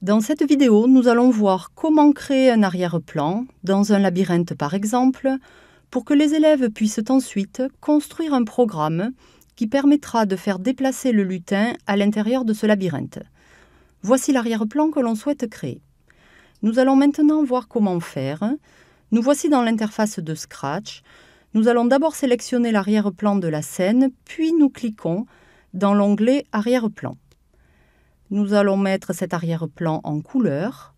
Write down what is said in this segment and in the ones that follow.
Dans cette vidéo, nous allons voir comment créer un arrière-plan, dans un labyrinthe par exemple, pour que les élèves puissent ensuite construire un programme qui permettra de faire déplacer le lutin à l'intérieur de ce labyrinthe. Voici l'arrière-plan que l'on souhaite créer. Nous allons maintenant voir comment faire. Nous voici dans l'interface de Scratch. Nous allons d'abord sélectionner l'arrière-plan de la scène, puis nous cliquons dans l'onglet Arrière-plan. Nous allons mettre cet arrière-plan en couleur.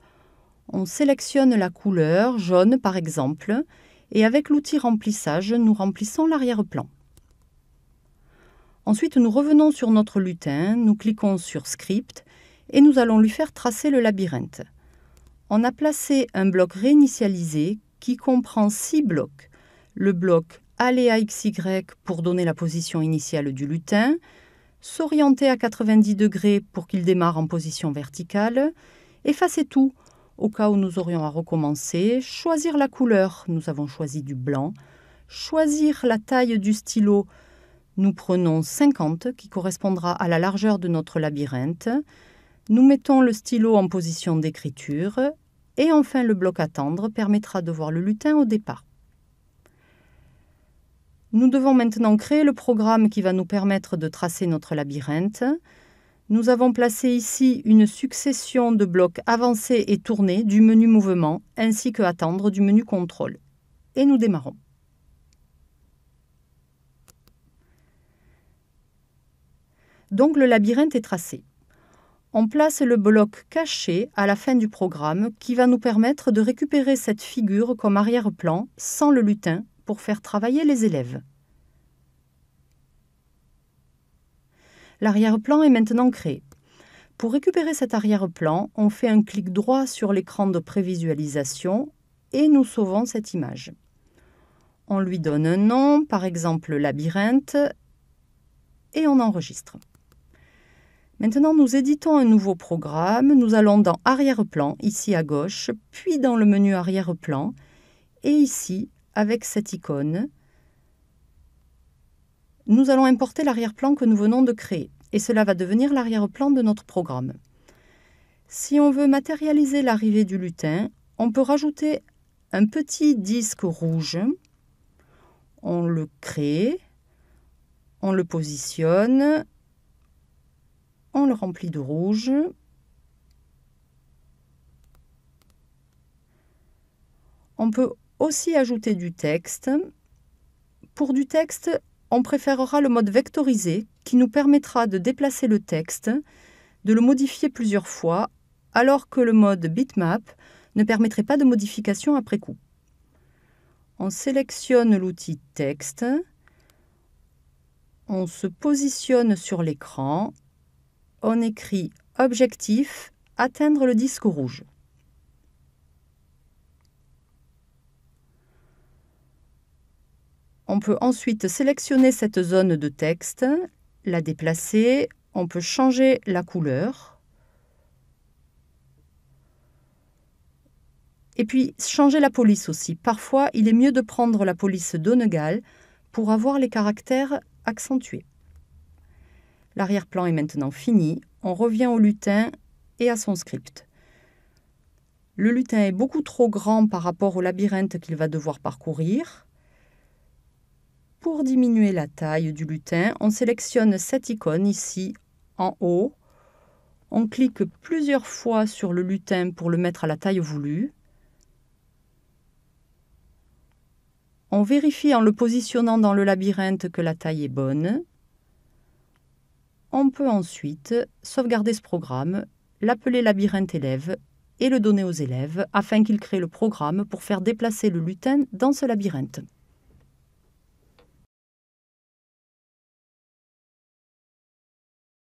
On sélectionne la couleur jaune par exemple et avec l'outil remplissage, nous remplissons l'arrière-plan. Ensuite, nous revenons sur notre lutin, nous cliquons sur Script et nous allons lui faire tracer le labyrinthe. On a placé un bloc réinitialisé qui comprend six blocs. Le bloc à e XY pour donner la position initiale du lutin, s'orienter à 90 degrés pour qu'il démarre en position verticale, effacer tout au cas où nous aurions à recommencer, choisir la couleur, nous avons choisi du blanc, choisir la taille du stylo, nous prenons 50 qui correspondra à la largeur de notre labyrinthe, nous mettons le stylo en position d'écriture et enfin le bloc attendre permettra de voir le lutin au départ. Nous devons maintenant créer le programme qui va nous permettre de tracer notre labyrinthe. Nous avons placé ici une succession de blocs avancés et tournés du menu mouvement ainsi que attendre du menu contrôle. Et nous démarrons. Donc le labyrinthe est tracé. On place le bloc caché à la fin du programme qui va nous permettre de récupérer cette figure comme arrière-plan sans le lutin pour faire travailler les élèves. L'arrière-plan est maintenant créé. Pour récupérer cet arrière-plan, on fait un clic droit sur l'écran de prévisualisation et nous sauvons cette image. On lui donne un nom, par exemple labyrinthe, et on enregistre. Maintenant, nous éditons un nouveau programme. Nous allons dans Arrière-plan, ici à gauche, puis dans le menu Arrière-plan, et ici, avec cette icône, nous allons importer l'arrière-plan que nous venons de créer et cela va devenir l'arrière-plan de notre programme. Si on veut matérialiser l'arrivée du lutin, on peut rajouter un petit disque rouge. On le crée, on le positionne, on le remplit de rouge. On peut aussi ajouter du texte. Pour du texte, on préférera le mode vectorisé qui nous permettra de déplacer le texte, de le modifier plusieurs fois, alors que le mode bitmap ne permettrait pas de modification après coup. On sélectionne l'outil texte, on se positionne sur l'écran, on écrit Objectif, atteindre le disque rouge. On peut ensuite sélectionner cette zone de texte, la déplacer, on peut changer la couleur. Et puis changer la police aussi. Parfois, il est mieux de prendre la police Donegal pour avoir les caractères accentués. L'arrière-plan est maintenant fini. On revient au lutin et à son script. Le lutin est beaucoup trop grand par rapport au labyrinthe qu'il va devoir parcourir. Pour diminuer la taille du lutin, on sélectionne cette icône ici en haut. On clique plusieurs fois sur le lutin pour le mettre à la taille voulue. On vérifie en le positionnant dans le labyrinthe que la taille est bonne. On peut ensuite sauvegarder ce programme, l'appeler labyrinthe élève et le donner aux élèves afin qu'ils créent le programme pour faire déplacer le lutin dans ce labyrinthe.